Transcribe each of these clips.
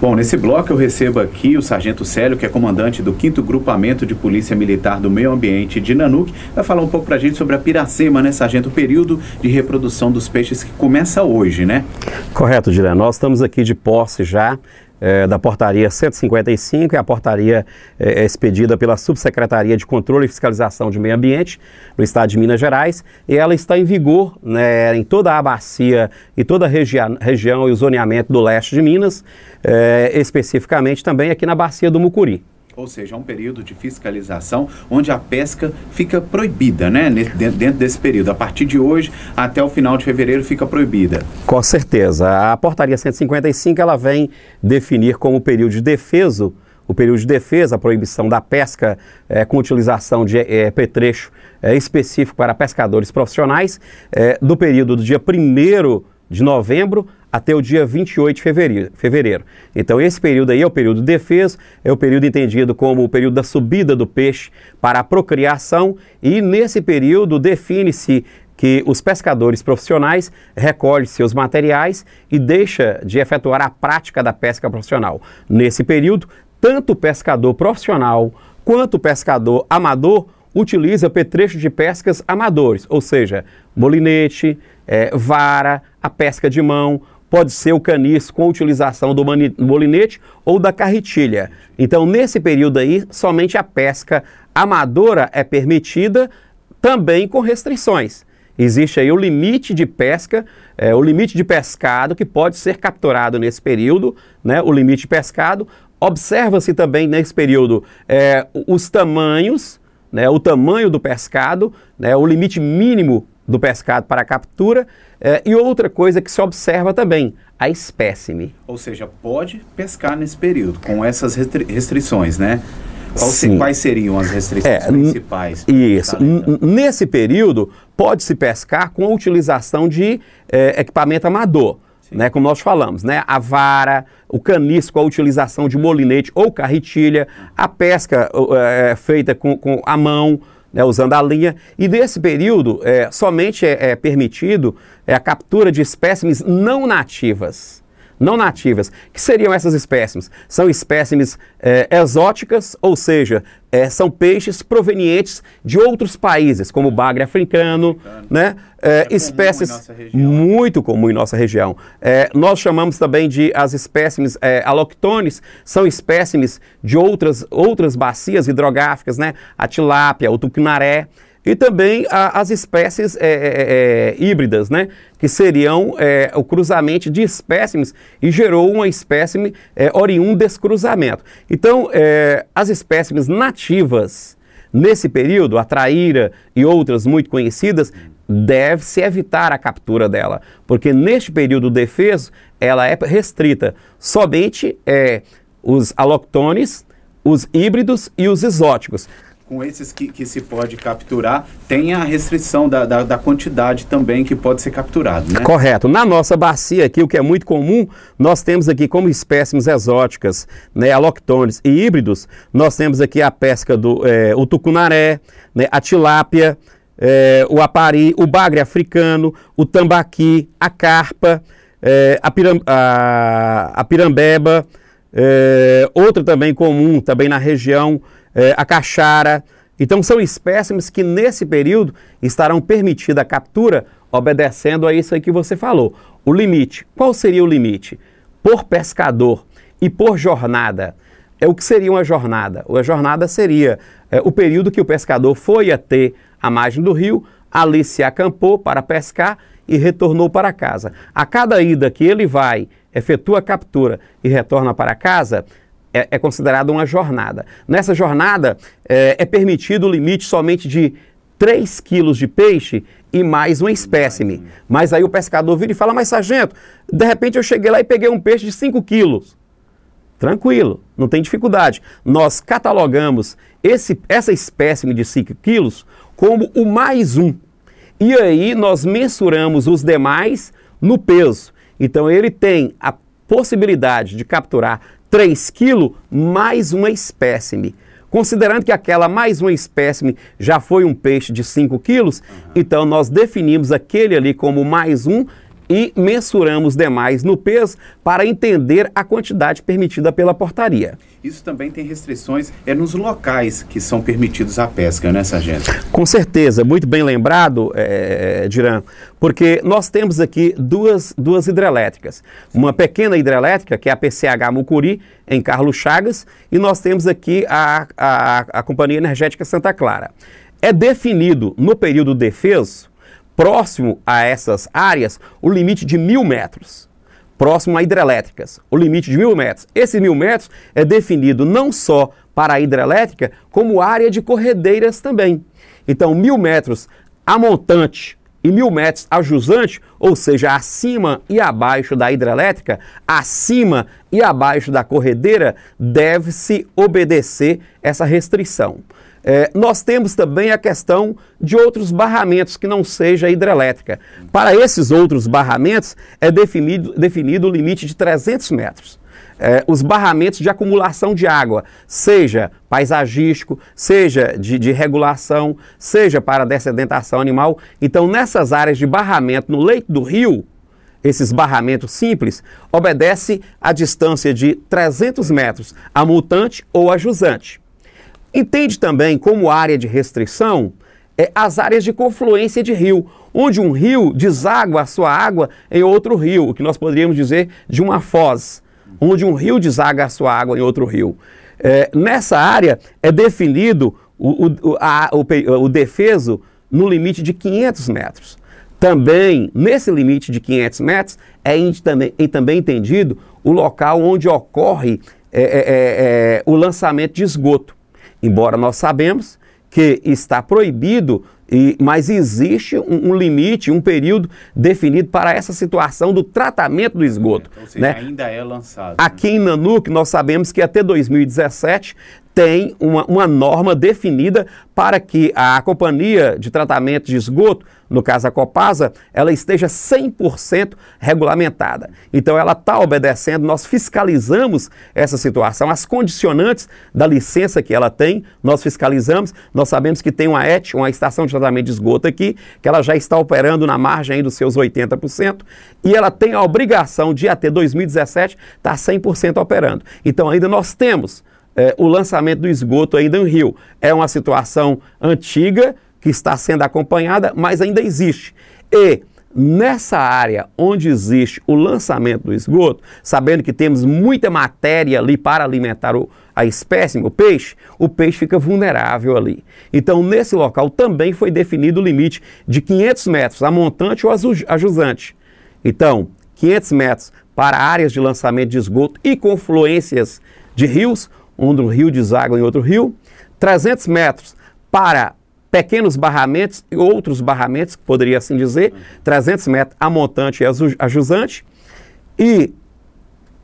Bom, nesse bloco eu recebo aqui o Sargento Célio, que é comandante do 5 Grupamento de Polícia Militar do Meio Ambiente de Nanuque. Vai falar um pouco para a gente sobre a piracema, né, Sargento? O período de reprodução dos peixes que começa hoje, né? Correto, Dirã. Nós estamos aqui de posse já é, da portaria 155 e a portaria é, é, expedida pela Subsecretaria de Controle e Fiscalização de Meio Ambiente do Estado de Minas Gerais e ela está em vigor né, em toda a bacia e toda a regi região e o zoneamento do leste de Minas, é, especificamente também aqui na bacia do Mucuri ou seja, é um período de fiscalização onde a pesca fica proibida, né? Dentro desse período, a partir de hoje até o final de fevereiro fica proibida. Com certeza. A portaria 155 ela vem definir como período de defeso o período de defesa, a proibição da pesca é, com utilização de é, eh, petrecho é, eh, específico para pescadores profissionais, do período do dia 1 de novembro até o dia 28 de fevereiro. fevereiro. Então, esse período aí é o período de defesa, é o período entendido como o período da subida do peixe para a procriação, e nesse período define-se que os pescadores profissionais recolhem seus materiais e deixa de efetuar a prática da pesca profissional. Nesse período, tanto o pescador profissional quanto o pescador amador utiliza petrecho de pescas amadores, ou seja, molinete, é, vara, a pesca de mão, pode ser o canis com utilização do molinete ou da carretilha. Então, nesse período aí, somente a pesca amadora é permitida, também com restrições. Existe aí o limite de pesca, é, o limite de pescado que pode ser capturado nesse período, né, o limite de pescado. Observa-se também nesse período é, os tamanhos, né, o tamanho do pescado, né, o limite mínimo do pescado para a captura. Eh, e outra coisa que se observa também, a espécime. Ou seja, pode pescar nesse período, com essas restri restrições, né? quais seriam as restrições é, principais? Isso. Então? Nesse período, pode-se pescar com a utilização de eh, equipamento amador. Né, como nós falamos, né, a vara, o caniço com a utilização de molinete ou carretilha, a pesca eh, feita com, com a mão, né, usando a linha. E nesse período, é, somente é, é permitido é, a captura de espécimes não nativas não nativas. Que seriam essas espécimes? São espécimes é, exóticas, ou seja, é, são peixes provenientes de outros países, como o bagre africano, africano. né? Eh, é, espécies comum muito comum em nossa região. nós chamamos também de as espécimes aloctones, são espécimes de outras, outras bacias hidrográficas, né? A tilápia, o tucunaré. E também a, as espécies é, é, é, é híbridas, né? que seriam é, o cruzamento de espécimes e gerou uma espécime oriunda desse cruzamento. Então, as espécimes nativas nesse período, a traíra e outras muito conhecidas, deve-se evitar a captura dela, porque neste período defeso ela é restrita. Somente é, os aloctones, os híbridos e os exóticos com esses que, que se pode capturar, tem a restrição da, da, da quantidade também que pode ser capturado. Né? Correto. Na nossa bacia aqui, o que é muito comum, nós temos aqui como espécimes exóticas, né, aloctones e híbridos, nós temos aqui a pesca do é, o tucunaré, né, a tilápia, é, o apari, o bagre africano, o tambaqui, a carpa, é, a, piram, a, a pirambeba, é, outra também comum, também na região é, a caixara. Então são espécimes que nesse período estarão permitida a captura, obedecendo a isso aí que você falou. O limite. Qual seria o limite? Por pescador e por jornada. É o que seria uma jornada? A jornada seria é, o período que o pescador foi até a margem do rio, ali se acampou para pescar e retornou para casa. A cada ida que ele vai, efetua a captura e retorna para casa, é, é considerada uma jornada. Nessa jornada, é, é permitido o limite somente de 3 quilos de peixe e mais uma espécime. Mas aí o pescador vira e fala, mas sargento, de repente eu cheguei lá e peguei um peixe de 5 quilos. Tranquilo, não tem dificuldade. Nós catalogamos esse, essa espécime de 5 quilos como o mais um. E aí nós mensuramos os demais no peso. Então ele tem a possibilidade de capturar 3 kg mais uma espécime. Considerando que aquela mais uma espécime já foi um peixe de 5 quilos, uhum. então nós definimos aquele ali como mais um e mensuramos demais no peso para entender a quantidade permitida pela portaria. Isso também tem restrições é nos locais que são permitidos a pesca, né, Sargento? Com certeza, muito bem lembrado, é, Diran, porque nós temos aqui duas, duas hidrelétricas. Uma pequena hidrelétrica, que é a PCH Mucuri, em Carlos Chagas, e nós temos aqui a, a, a Companhia Energética Santa Clara. É definido no período defeso Próximo a essas áreas, o limite de mil metros. Próximo a hidrelétricas, o limite de mil metros. Esse mil metros é definido não só para a hidrelétrica, como área de corredeiras também. Então, mil metros a montante e mil metros a jusante, ou seja, acima e abaixo da hidrelétrica, acima e abaixo da corredeira, deve-se obedecer essa restrição. É, nós temos também a questão de outros barramentos que não seja hidrelétrica. Para esses outros barramentos é definido, definido o limite de 300 metros. É, os barramentos de acumulação de água, seja paisagístico, seja de, de regulação, seja para dessedentação animal. Então, nessas áreas de barramento no leito do rio, esses barramentos simples, obedece a distância de 300 metros a multante ou a jusante. Entende também como área de restrição é, as áreas de confluência de rio, onde um rio deságua a sua água em outro rio, o que nós poderíamos dizer de uma foz onde um rio desaga a sua água em outro rio. É, nessa área é definido o, o, a, o, o defeso no limite de 500 metros. Também, nesse limite de 500 metros, é, também, é também entendido o local onde ocorre é é, é, é, o lançamento de esgoto. Embora nós sabemos que está proibido e, mas existe um, um, limite, um período definido para essa situação do tratamento do esgoto. É, ou seja, né? ainda é lançado. Né? Aqui né? em Nanuc, nós sabemos que até 2017 tem uma, uma norma definida para que a companhia de tratamento de esgoto no caso a Copasa, ela esteja 100% regulamentada. Então ela está obedecendo, nós fiscalizamos essa situação, as condicionantes da licença que ela tem, nós fiscalizamos, nós sabemos que tem uma ET, uma estação de tratamento de esgoto aqui, que ela já está operando na margem dos seus 80%, e ela tem a obrigação de até 2017 estar tá 100% operando. Então ainda nós temos é, o lançamento do esgoto ainda em Rio. É uma situação antiga, que está sendo acompanhada, mas ainda existe. E nessa área onde existe o lançamento do esgoto, sabendo que temos muita matéria ali para alimentar o, a espécie, o peixe, o peixe fica vulnerável ali. Então, nesse local também foi definido o limite de 500 metros, a montante ou a jusante. Então, 500 metros para áreas de lançamento de esgoto e confluências de rios, onde um rio deságua em outro rio, 300 metros para pequenos barramentos e outros barramentos, poderia assim dizer, 300 metros a montante e a jusante, e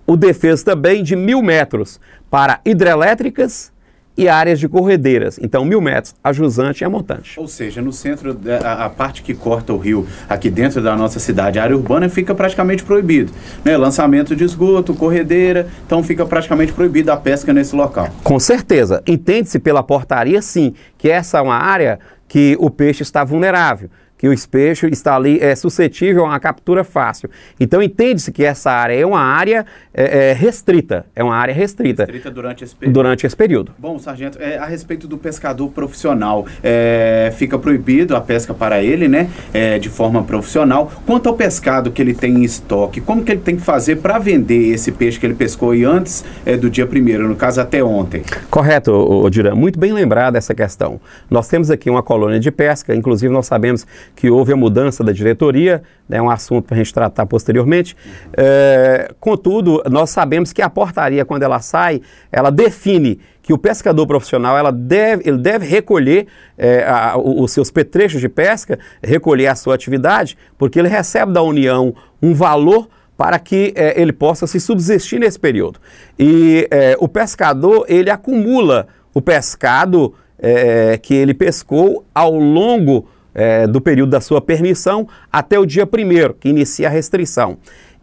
o defesa também de mil metros para hidrelétricas e áreas de corredeiras. Então, mil metros, a jusante e a montante. Ou seja, no centro, da, é, a, parte que corta o rio aqui dentro da nossa cidade, a área urbana, fica praticamente proibido. Né? Lançamento de esgoto, corredeira, então fica praticamente proibida a pesca nesse local. Com certeza. Entende-se pela portaria, sim, que essa é uma área que o peixe está vulnerável que o espejo está ali é suscetível a uma captura fácil. Então entende-se que essa área é uma área é, é, restrita, é uma área restrita. Restrita durante esse período. Durante esse período. Bom, sargento, é, a respeito do pescador profissional, é, fica proibido a pesca para ele, né, é, de forma profissional. Quanto ao pescado que ele tem em estoque, como que ele tem que fazer para vender esse peixe que ele pescou e antes é, do dia primeiro, no caso até ontem? Correto, Odira, muito bem lembrada essa questão. Nós temos aqui uma colônia de pesca, inclusive nós sabemos que houve a mudança da diretoria, é né, um assunto para a gente tratar posteriormente. É, contudo, nós sabemos que a portaria, quando ela sai, ela define que o pescador profissional ela deve, ele deve recolher é, a, os seus petrechos de pesca, recolher a sua atividade, porque ele recebe da União um valor para que é, ele possa se subsistir nesse período. E é, o pescador, ele acumula o pescado é, que ele pescou ao longo é, do período da sua permissão até o dia 1 que inicia a restrição.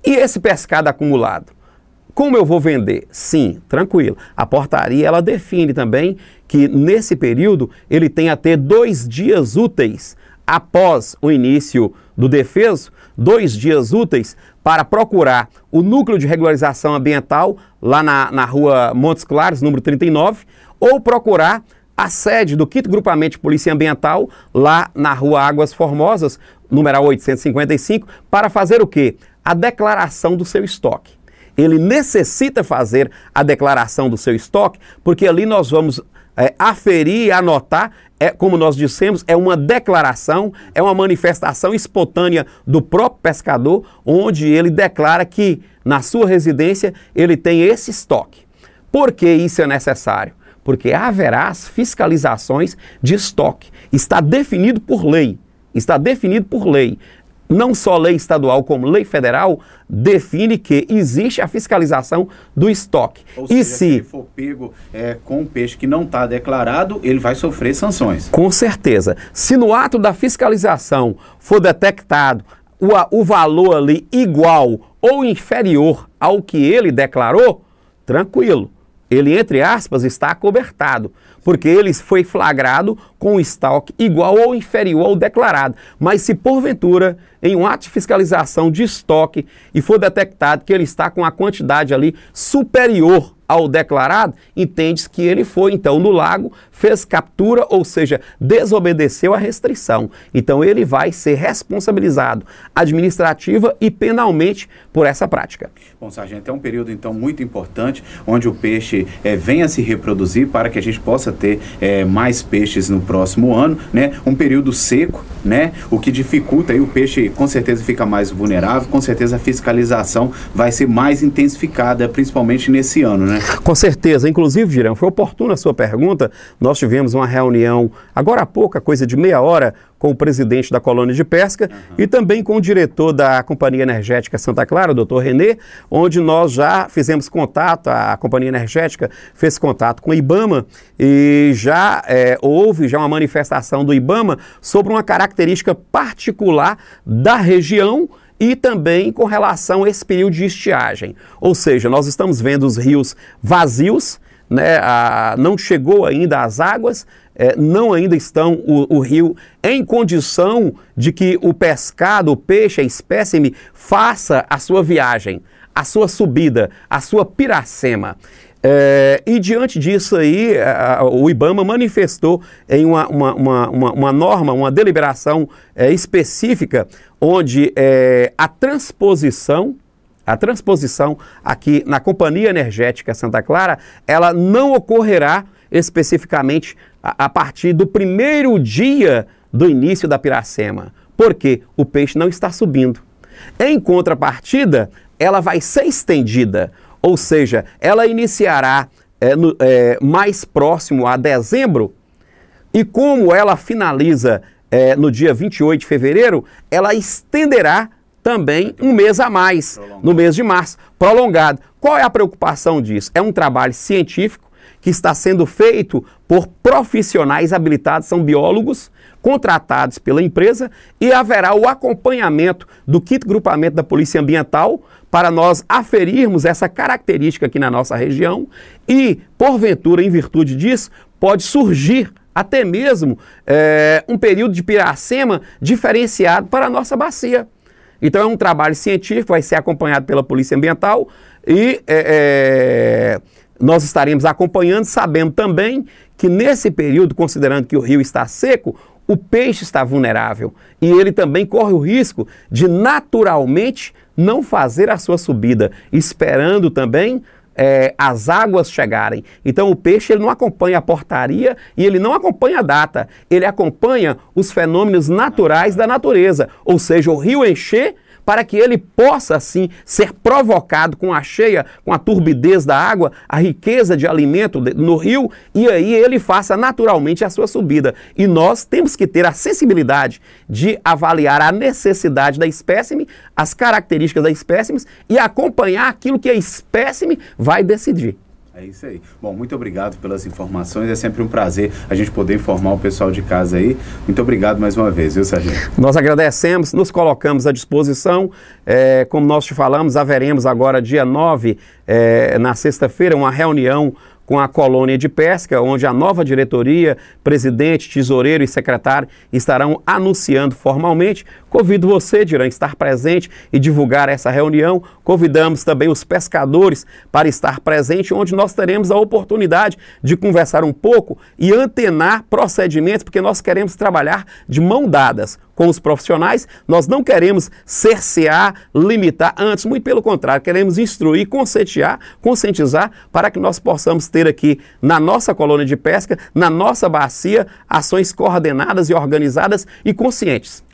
E esse pescado acumulado? Como eu vou vender? Sim, tranquilo. A portaria ela define também que nesse período ele tem até dois dias úteis após o início do defeso, dois dias úteis para procurar o núcleo de regularização ambiental lá na, na rua Montes Claros, número 39, ou procurar a sede do quinto grupamento de polícia ambiental, lá na rua Águas Formosas, número 855, para fazer o quê? A declaração do seu estoque. Ele necessita fazer a declaração do seu estoque, porque ali nós vamos é, aferir e anotar, é, como nós dissemos, é uma declaração, é uma manifestação espontânea do próprio pescador, onde ele declara que na sua residência ele tem esse estoque. Por que isso é necessário? Porque haverá as fiscalizações de estoque. Está definido por lei. Está definido por lei não só lei estadual como lei federal define que existe a fiscalização do estoque. Ou e seja, se, ele for pego é, com um peixe que não está declarado, ele vai sofrer sanções. Com certeza. Se no ato da fiscalização for detectado o, o valor ali igual ou inferior ao que ele declarou, tranquilo ele, entre aspas, está acobertado porque ele foi flagrado com estoque igual ou inferior ao declarado. Mas se porventura, em um ato de fiscalização de estoque e for detectado que ele está com a quantidade ali superior ao declarado, entende-se que ele foi então no lago, fez captura, ou seja, desobedeceu a restrição. Então ele vai ser responsabilizado administrativa e penalmente por essa prática. Bom, sargento, é um período então muito importante onde o peixe é, venha se reproduzir para que a gente possa ter é, mais peixes no próximo ano, né? Um período seco, né? O que dificulta aí o peixe com certeza fica mais vulnerável, com certeza a fiscalização vai ser mais intensificada, principalmente nesse ano, né? Com certeza. Inclusive, Girão, foi oportuna a sua pergunta. Nós tivemos uma reunião agora há pouco, coisa de meia hora, com o presidente da colônia de pesca uhum. e também com o diretor da Companhia Energética Santa Clara, o doutor Renê, onde nós já fizemos contato, a Companhia Energética fez contato com o Ibama e já é, houve já uma manifestação do Ibama sobre uma característica particular da região e também com relação a esse período de estiagem. Ou seja, nós estamos vendo os rios vazios, né, a, não chegou ainda as águas, é, não ainda estão o, o, rio em condição de que o pescado, o peixe, a espécime, faça a sua viagem, a sua subida, a sua piracema. É, e diante disso aí, a, o IBAMA manifestou em uma, uma, uma, uma, uma norma, uma deliberação é, específica, onde é, a transposição a transposição aqui na Companhia Energética Santa Clara, ela não ocorrerá especificamente a, a partir do primeiro dia do início da piracema, porque o peixe não está subindo. Em contrapartida, ela vai ser estendida, ou seja, ela iniciará é, no, é, mais próximo a dezembro, e como ela finaliza é, no dia 28 de fevereiro, ela estenderá também um mês a mais, no mês de março, prolongado. Qual é a preocupação disso? É um trabalho científico que está sendo feito por profissionais habilitados, são biólogos contratados pela empresa e haverá o acompanhamento do quinto grupamento da Polícia Ambiental para nós aferirmos essa característica aqui na nossa região e, porventura, em virtude disso, pode surgir até mesmo é, um período de piracema diferenciado para a nossa bacia. Então é um trabalho científico, vai ser acompanhado pela Polícia Ambiental e é, é, nós estaremos acompanhando, sabendo também que nesse período, considerando que o rio está seco, o peixe está vulnerável e ele também corre o risco de naturalmente não fazer a sua subida, esperando também é, as águas chegarem. Então o peixe ele não acompanha a portaria e ele não acompanha a data, ele acompanha os fenômenos naturais da natureza, ou seja, o rio encher para que ele possa assim ser provocado com a cheia, com a turbidez da água, a riqueza de alimento no rio, e aí ele faça naturalmente a sua subida. E nós temos que ter a sensibilidade de avaliar a necessidade da espécime, as características da espécime e acompanhar aquilo que a espécime vai decidir. É isso aí. Bom, muito obrigado pelas informações. É sempre um prazer a gente poder informar o pessoal de casa aí. Muito obrigado mais uma vez, viu, Sargento? Nós agradecemos, nos colocamos à disposição. É, como nós te falamos, haveremos agora, dia 9, é, na sexta-feira, uma reunião com a colônia de pesca, onde a nova diretoria, presidente, tesoureiro e secretário estarão anunciando formalmente Convido você, Dirã, a estar presente e divulgar essa reunião. Convidamos também os pescadores para estar presente, onde nós teremos a oportunidade de conversar um pouco e antenar procedimentos, porque nós queremos trabalhar de mão dadas com os profissionais. Nós não queremos cercear, limitar, antes, muito pelo contrário, queremos instruir, conscientizar, conscientizar para que nós possamos ter aqui na nossa colônia de pesca, na nossa bacia, ações coordenadas e organizadas e conscientes.